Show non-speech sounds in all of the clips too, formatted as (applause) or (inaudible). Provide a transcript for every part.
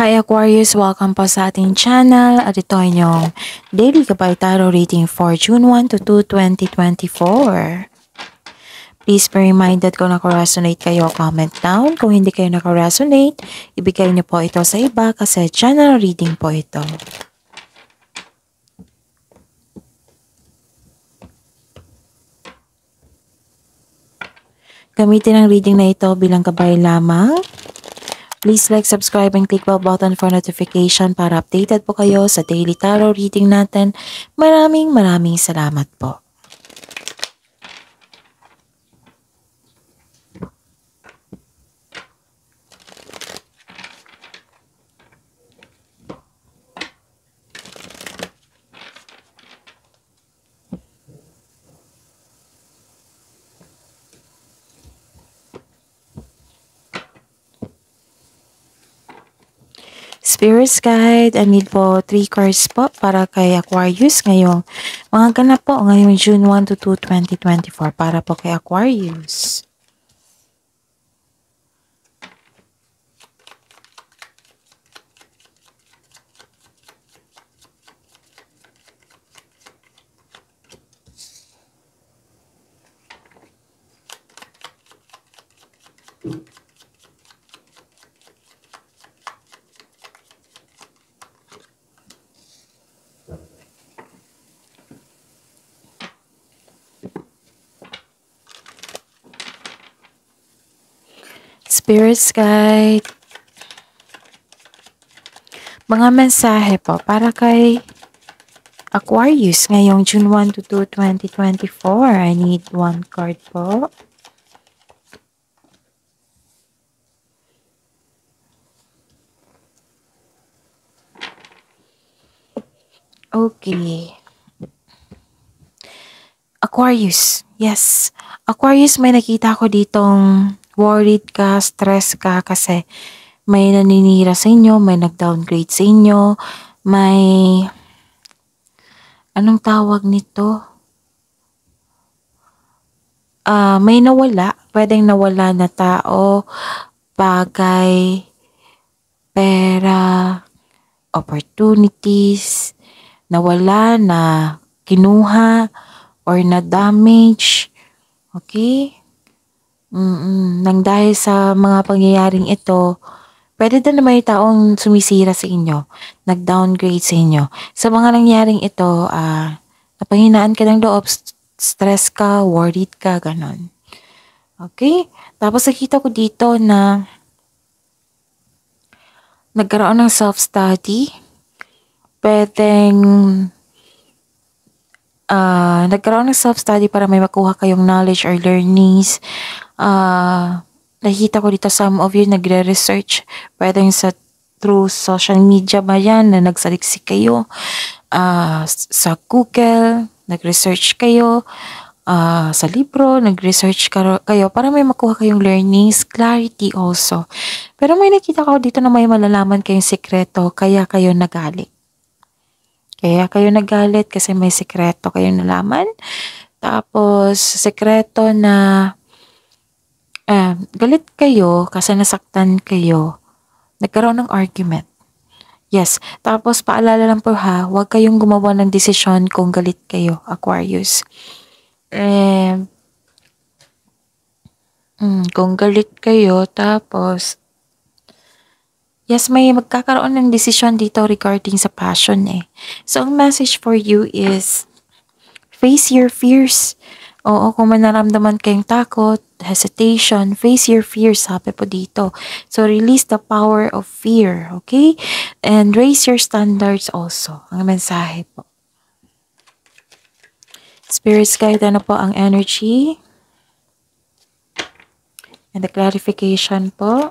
Hi Aquarius, welcome po sa ating channel at ito ay inyong Daily Gabay Tarot Reading for June 1 to 2, 2024. Please be reminded kung nakaresonate kayo, comment down. Kung hindi kayo nakaresonate, ibigay niyo po ito sa iba kasi channel reading po ito. Gamitin ang reading na ito bilang gabay lamang Please like, subscribe, and click bell button for notification para updated po kayo sa daily tarot reading natin. Maraming maraming salamat po. Spirit's Guide, I need po 3 cards po para kay Aquarius ngayong mga ganap po ngayong June 1 to 2, 2024 para po kay Aquarius. Spirit's Guide. Mga mensahe po para kay Aquarius ngayong June 1 to 2, 2024. I need one card po. Okay. Aquarius. Yes. Aquarius, may nakita ko ditong worried ka, stress ka kasi may naninira sa inyo, may nag-downgrade sa inyo, may anong tawag nito? Uh, may nawala, pwedeng nawala na tao, bagay, pera, opportunities, nawala na kinuha or na damage. Okay? Mm, nang dahil sa mga pangyayaring ito, pwede din na may taong sumisira sa inyo, nag-downgrade sa inyo. Sa mga nangyaring ito, ah, napanghinaan ka ng loob, stress ka, worried ka, ganon. Okay? Tapos nakita ko dito na nagkaroon ng self-study, pwedeng uh, nagkaroon ng self-study para may makuha kayong knowledge or learnings uh, nakikita ko dito some of you nagre-research, whether sa through social media ba yan na nagsaliksik kayo, uh, sa Google, nag-research kayo, uh, sa libro, nag-research kayo para may makuha kayong learnings, clarity also. Pero may nakita ko dito na may malalaman kayong sikreto kaya kayo nagalit. Kaya kayo nagalit kasi may sikreto kayong nalaman. Tapos, sekreto na eh, galit kayo kasi nasaktan kayo, nagkaroon ng argument. Yes, tapos paalala lang po ha, huwag kayong gumawa ng desisyon kung galit kayo, Aquarius. Eh, mm, kung galit kayo, tapos, yes, may magkakaroon ng desisyon dito regarding sa passion eh. So, ang message for you is, face your fears. Oo, kung may naramdaman kayong takot, hesitation, face your fears, sabi po dito. So, release the power of fear, okay? And raise your standards also, ang mensahe po. Spirits guide, ano po ang energy? And the clarification po.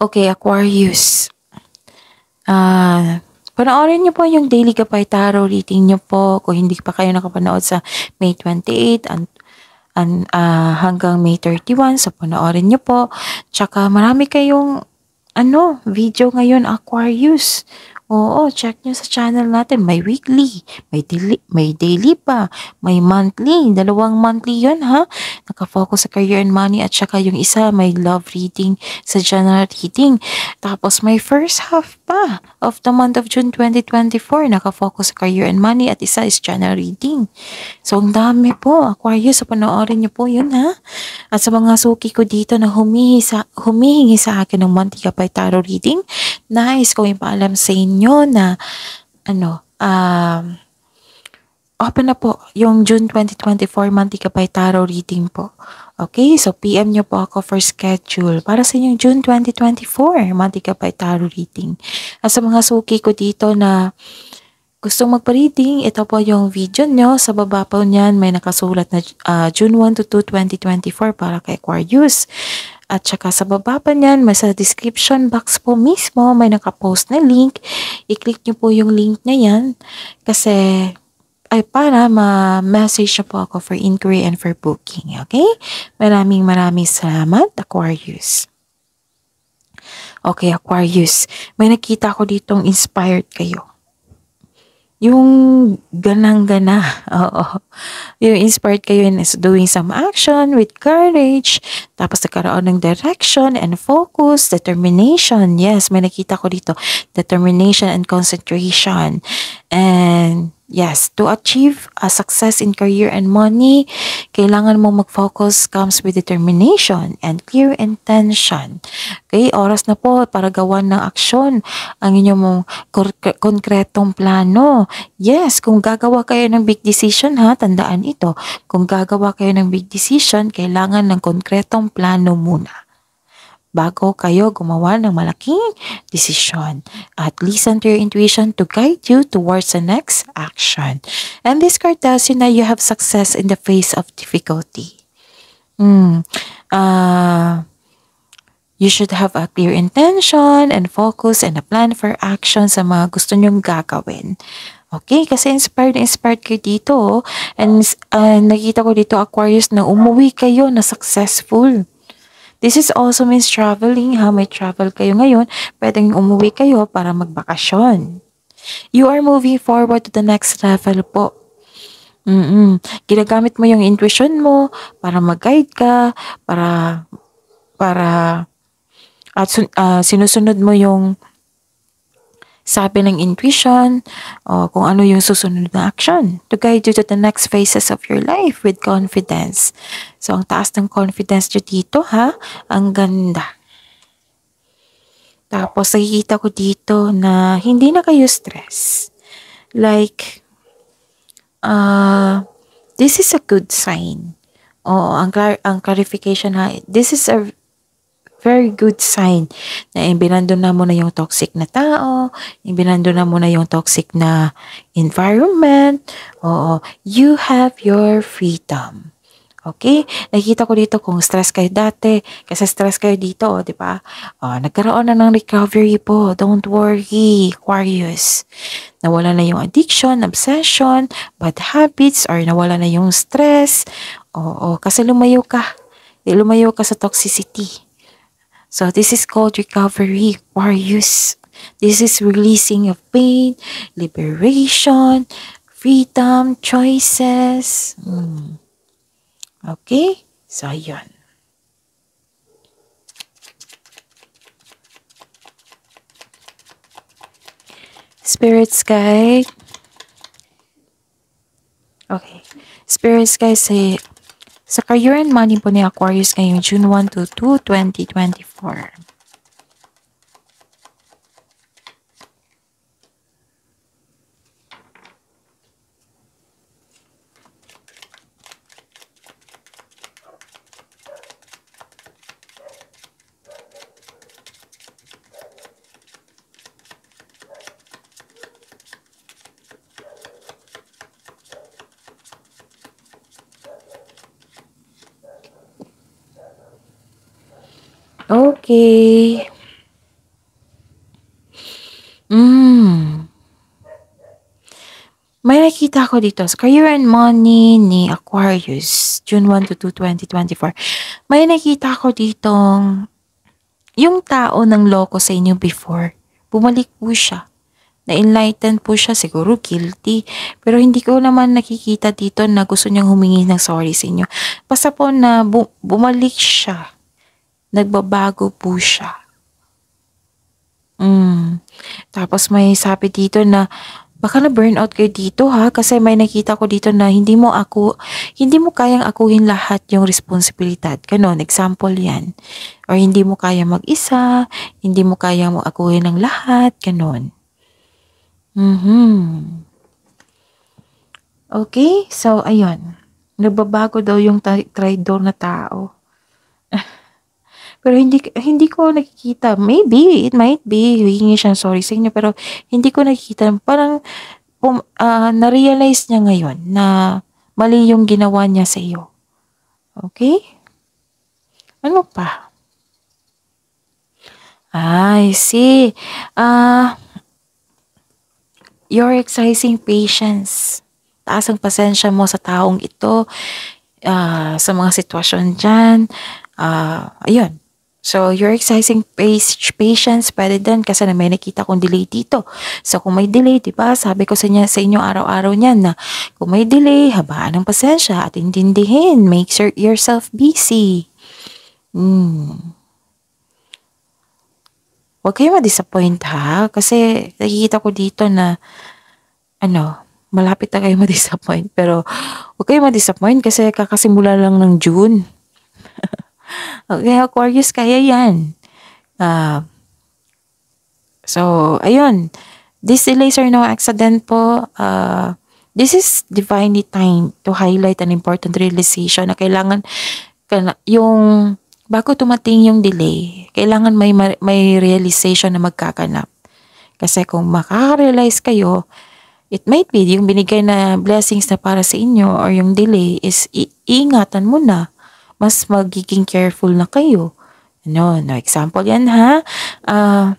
Okay, Aquarius. Ah, uh, panoorin niyo po yung Daily kapay Tarot reading niyo po kung hindi pa kayo nakapanood sa May 28 and an, uh, ah, hanggang May 31 sa so panoorin niyo po. Tsaka marami kayong ano, video ngayon Aquarius. Oo, check nyo sa channel natin. May weekly, may daily, may daily pa, may monthly. Dalawang monthly yon ha. Nakafocus sa career and money at saka yung isa may love reading sa general reading. Tapos may first half pa of the month of June 2024. Nakafocus sa career and money at isa is general reading. So, ang dami po. Aquarius, sa panoorin nyo po yun ha. At sa mga suki ko dito na humihingi sa, humihingi sa akin ng monthly kapay tarot reading, nice ko yung paalam sa inyo inyo na ano, um, open na po yung June 2024 monthly kapay tarot reading po. Okay, so PM nyo po ako for schedule para sa inyong June 2024 monthly kapay tarot reading. At sa mga suki ko dito na gustong magpa-reading, ito po yung video nyo. Sa baba po niyan may nakasulat na uh, June 1 to 2, 2024 para kay Aquarius. At saka sa baba pa niyan, may sa description box po mismo, may nakapost na link. I-click niyo po yung link na yan kasi ay para ma-message niyo po ako for inquiry and for booking. Okay? Maraming maraming salamat, Aquarius. Okay, Aquarius. May nakita ko ditong inspired kayo yung ganang-gana. (laughs) Oo. Yung inspired kayo in is doing some action with courage. Tapos nagkaroon ng direction and focus, determination. Yes, may nakita ko dito. Determination and concentration. And Yes, to achieve a success in career and money, kailangan mo mag-focus comes with determination and clear intention. Okay, oras na po para gawan ng aksyon ang inyong mong konkretong plano. Yes, kung gagawa kayo ng big decision ha, tandaan ito. Kung gagawa kayo ng big decision, kailangan ng konkretong plano muna bago kayo gumawa ng malaking decision. At listen to your intuition to guide you towards the next action. And this card tells you na you have success in the face of difficulty. Mm, uh, You should have a clear intention and focus and a plan for action sa mga gusto nyong gagawin. Okay, kasi inspired na inspired kayo dito. And uh, nakita ko dito Aquarius na umuwi kayo na successful. This is also means traveling. Ha? May travel kayo ngayon. Pwedeng umuwi kayo para magbakasyon. You are moving forward to the next level po. Mm-mm. Ginagamit mo yung intuition mo para mag-guide ka, para, para, at uh, sinusunod mo yung sabi ng intuition, o kung ano yung susunod na action to guide you to the next phases of your life with confidence. So, ang taas ng confidence nyo dito, ha? Ang ganda. Tapos, nakikita ko dito na hindi na kayo stress. Like, uh, this is a good sign. Oo, ang, clar- ang clarification ha, this is a very good sign na ibinando na mo na yung toxic na tao, ibinando na mo na yung toxic na environment. Oo, you have your freedom. Okay? Nakita ko dito kung stress kayo dati, kasi stress kayo dito, oh, di ba? Oh, nagkaroon na ng recovery po. Don't worry, Aquarius. Nawala na yung addiction, obsession, bad habits, or nawala na yung stress. Oo, oh, oh, kasi lumayo ka. Lumayo ka sa toxicity. So this is called recovery or use. This is releasing of pain, liberation, freedom, choices. Mm. Okay? So, yun. Spirits guide. Okay. Spirits guide say, Sa career and money po ni Aquarius ngayong June 1 to 2, 2024. Okay. Mm. May nakita ko dito. Sa Career and Money ni Aquarius, June 1 to 2, 2024. May nakita ko dito yung tao ng loko sa inyo before. Bumalik po siya. Na-enlighten po siya. Siguro guilty. Pero hindi ko naman nakikita dito na gusto niyang humingi ng sorry sa inyo. Basta po na bu bumalik siya nagbabago po siya. Mm. Tapos may sabi dito na baka na burnout kayo dito ha kasi may nakita ko dito na hindi mo ako hindi mo kayang akuhin lahat yung responsibilidad. Ganun, example 'yan. Or hindi mo kaya mag-isa, hindi mo kaya mo akuhin ng lahat, ganun. Mhm. Mm okay, so ayun. Nagbabago daw yung traidor na tao. Pero hindi, hindi ko nakikita. Maybe, it might be, hihingi siya sorry sa inyo, pero hindi ko nakikita. Parang, um, uh, na-realize niya ngayon na mali yung ginawa niya sa iyo. Okay? Ano pa? Ah, I see. uh, you're exercising patience. Taas ang pasensya mo sa taong ito, uh, sa mga sitwasyon dyan. Uh, ayun, So, you're exercising patience, pwede din kasi na may nakita kong delay dito. So, kung may delay, di ba? Sabi ko sa, inyo, sa inyo araw-araw niyan na kung may delay, habaan ang pasensya at intindihin. Make sure yourself busy. Hmm. Huwag kayo ma-disappoint ha. Kasi nakikita ko dito na ano, malapit na kayo (laughs) ma-disappoint. Pero huwag kayo ma-disappoint kasi kakasimula lang ng June okay, Aquarius, kaya yan. Uh, so, ayun. These delays are no accident po. Uh, this is divinely time to highlight an important realization na kailangan yung bago tumating yung delay, kailangan may may realization na magkakanap. Kasi kung makaka-realize kayo, it might be yung binigay na blessings na para sa inyo or yung delay is iingatan mo na mas magiging careful na kayo. No, no example yan ha. Uh,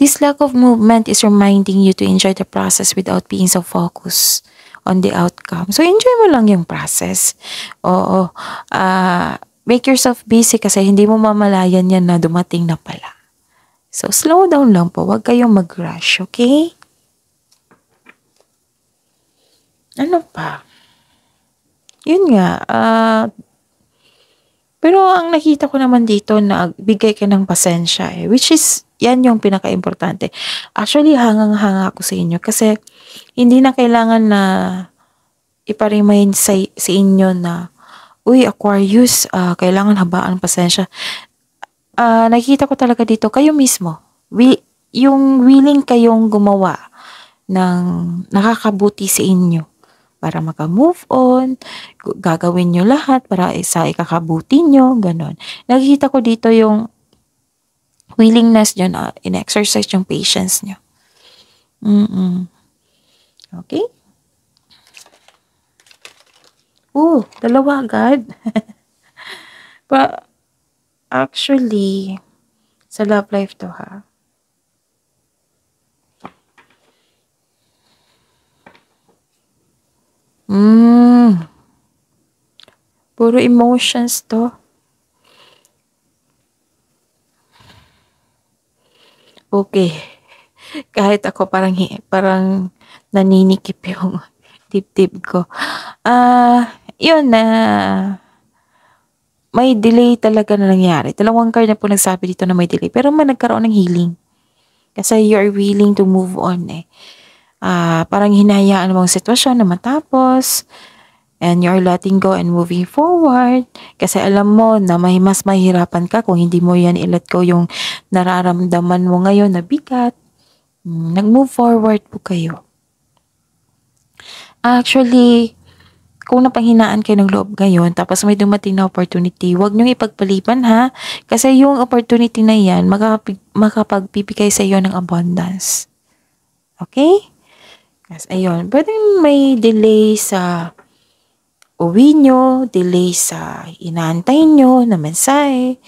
this lack of movement is reminding you to enjoy the process without being so focused on the outcome. So, enjoy mo lang yung process. Oo. Uh, make yourself busy kasi hindi mo mamalayan yan na dumating na pala. So, slow down lang po. Huwag kayong mag-rush, okay? Ano pa? yun nga, ah, uh, pero ang nakita ko naman dito na bigay ka ng pasensya eh, which is yan yung pinaka-importante. Actually, hangang-hanga ako sa inyo kasi hindi na kailangan na iparemind sa, sa inyo na uy, Aquarius, uh, kailangan habaan pasensya. Uh, ah, nakita ko talaga dito, kayo mismo, wi yung willing kayong gumawa ng nakakabuti sa inyo para maka-move on, gagawin nyo lahat para sa ikakabuti nyo, ganun. Nakikita ko dito yung willingness nyo na in-exercise yung patience nyo. Mm-mm. Okay? Oh, dalawa agad. But, (laughs) actually, sa love life to ha, Mm. Puro emotions to. Okay. (laughs) Kahit ako parang parang naninikip yung (laughs) dibdib ko. Ah, uh, 'yun na may delay talaga na nangyari. Dalawang card na po nagsabi dito na may delay. Pero may nagkaroon ng healing. Kasi you are willing to move on eh uh, parang hinahayaan mong sitwasyon na matapos and you're letting go and moving forward kasi alam mo na may mas mahirapan ka kung hindi mo yan i ko yung nararamdaman mo ngayon na bigat. Hmm, nag-move forward po kayo. Actually, kung napanghinaan kayo ng loob ngayon, tapos may dumating na opportunity, huwag niyong ipagpaliban ha. Kasi yung opportunity na yan, makakapag makapagpipigay sa iyo ng abundance. Okay? Yes, ayun. Pwedeng may delay sa uwi nyo, delay sa inaantay nyo na mensahe.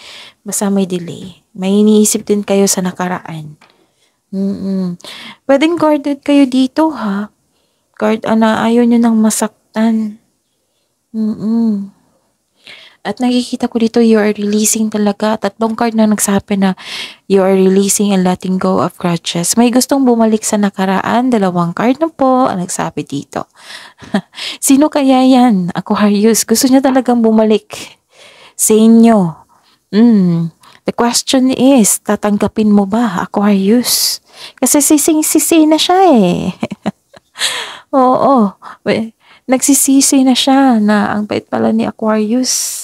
Basta may delay. May iniisip din kayo sa nakaraan. Mm -mm. Pwedeng guarded kayo dito ha. Guard, ana, ah, ayaw nyo nang masaktan. Mm-mm. At nakikita ko dito, you are releasing talaga. Tatlong card na nagsabi na you are releasing and letting go of grudges. May gustong bumalik sa nakaraan. Dalawang card na po ang nagsabi dito. (laughs) Sino kaya yan? Aquarius. Gusto niya talagang bumalik sa inyo. Mm. The question is, tatanggapin mo ba, Aquarius? Kasi sising-sisi na siya eh. (laughs) Oo. Nagsisisi na siya na ang bait pala ni Aquarius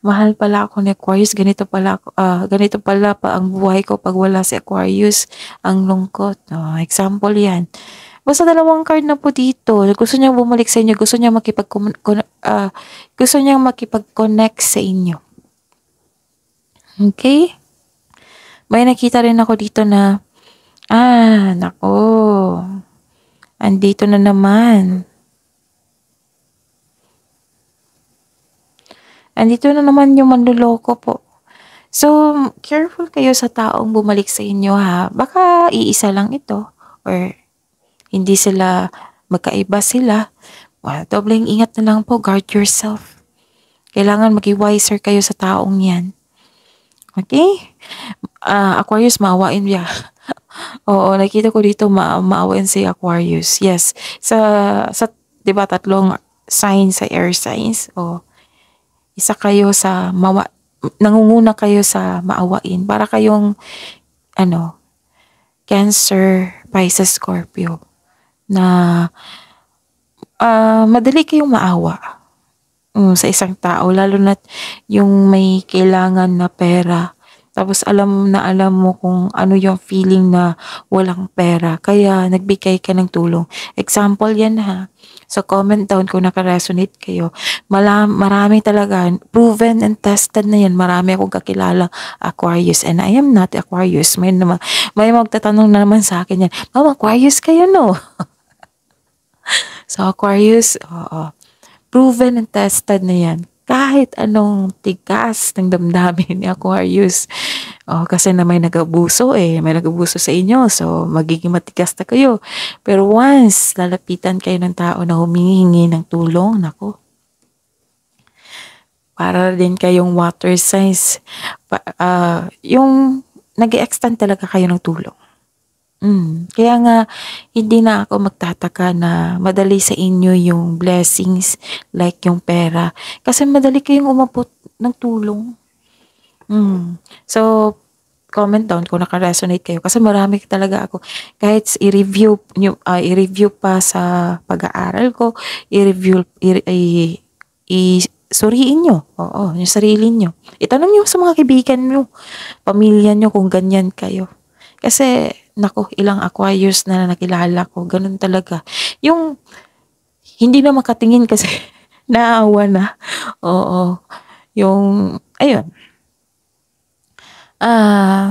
mahal pala ako ni Aquarius, ganito pala, uh, ganito pala pa ang buhay ko pag wala si Aquarius, ang lungkot. No? Oh, example yan. Basta dalawang card na po dito. Gusto niya bumalik sa inyo. Gusto niya makipag uh, ah, gusto niya makipag-connect sa inyo. Okay? May nakita rin ako dito na ah, nako. Andito na naman. andito na naman yung manluloko po. So, careful kayo sa taong bumalik sa inyo ha. Baka iisa lang ito or hindi sila, magkaiba sila. Well, dobleng ingat na lang po, guard yourself. Kailangan maging wiser kayo sa taong yan. Okay? Uh, Aquarius, maawain niya. (laughs) Oo, nakita ko dito ma maawain si Aquarius. Yes. Sa, sa di ba, tatlong sign sa air signs. Oh isa kayo sa mawa, nangunguna kayo sa maawain para kayong ano Cancer, Pisces, Scorpio na uh, madali kayong maawa um, sa isang tao lalo na yung may kailangan na pera tapos alam na alam mo kung ano yung feeling na walang pera. Kaya nagbigay ka ng tulong. Example yan ha. so comment down kung nakaresonate kayo. Mala marami talaga. Proven and tested na yan. Marami akong kakilala Aquarius. And I am not Aquarius. May, naman, may magtatanong na naman sa akin yan. Ma'am, Aquarius kayo no? so (laughs) Aquarius, oo. Proven and tested na yan kahit anong tigas ng damdamin ni Aquarius. Oh, kasi na may nagabuso eh. May nagabuso sa inyo. So, magiging matigas na kayo. Pero once lalapitan kayo ng tao na humihingi ng tulong, nako. Para din kayong water signs. Pa, uh, yung nag extend talaga kayo ng tulong. Mm, kaya nga hindi na ako magtataka na madali sa inyo yung blessings like yung pera kasi madali kayong umabot ng tulong. Mm. So comment down kung naka-resonate kayo kasi marami talaga ako kahit i-review uh, i-review pa sa pag-aaral ko, i-review i, i, i suriin nyo. Oo, yung sarili nyo. Itanong nyo sa mga kaibigan nyo, pamilya nyo kung ganyan kayo. Kasi Nako, ilang Aquarius na nakilala ko. Ganun talaga. Yung hindi na makatingin kasi (laughs) naawa na. Oo. Yung, ayun. Ah, uh,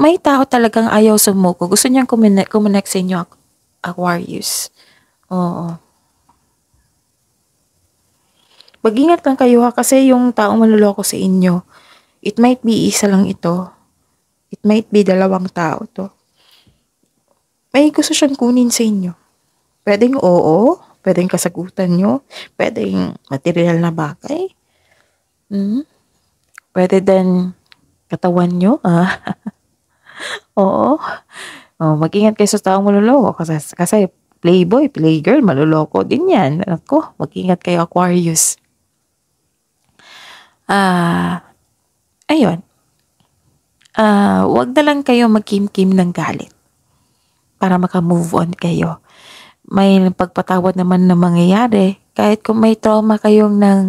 may tao talagang ayaw sumuko. Gusto niyang kumonek, kumonek sa inyo, Aquarius. Oo. Mag-ingat lang kayo ha, kasi yung taong manluloko sa inyo, it might be isa lang ito. It might be dalawang tao to. May gusto siyang kunin sa inyo. Pwedeng oo, pwedeng kasagutan nyo, pwedeng material na bagay. Hmm? Pwede din katawan nyo. (laughs) Ah. oo. Oh, mag-ingat kayo sa taong maluloko kasi, kasi playboy, playgirl, maluloko din yan. Ako, mag-ingat kayo Aquarius. Ah, ayun uh, wag na lang kayo magkimkim ng galit para makamove on kayo. May pagpatawad naman na mangyayari kahit kung may trauma kayong ng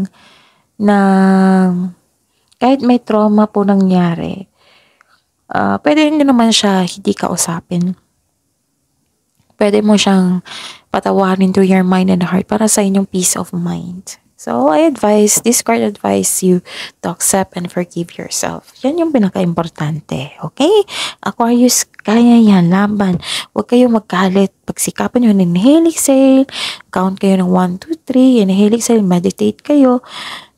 ng kahit may trauma po nangyari, uh, pwede rin naman siya hindi kausapin. Pwede mo siyang patawarin through your mind and heart para sa inyong peace of mind. So, I advise, this card advise you to accept and forgive yourself. Yan yung pinaka-importante. Okay? Aquarius, kaya yan. Laban. Huwag kayong magkalit. Pagsikapan nyo ng inhaling sale. Count kayo ng 1, 2, 3. Inhaling sale. Meditate kayo.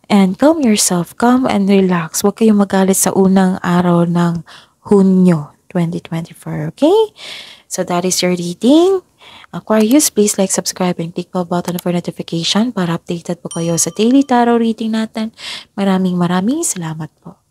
And calm yourself. Calm and relax. Huwag kayong magalit sa unang araw ng Hunyo 2024. Okay? So, that is your reading. Aquarius, please like, subscribe, and click the button for notification para updated po kayo sa daily tarot reading natin. Maraming maraming salamat po.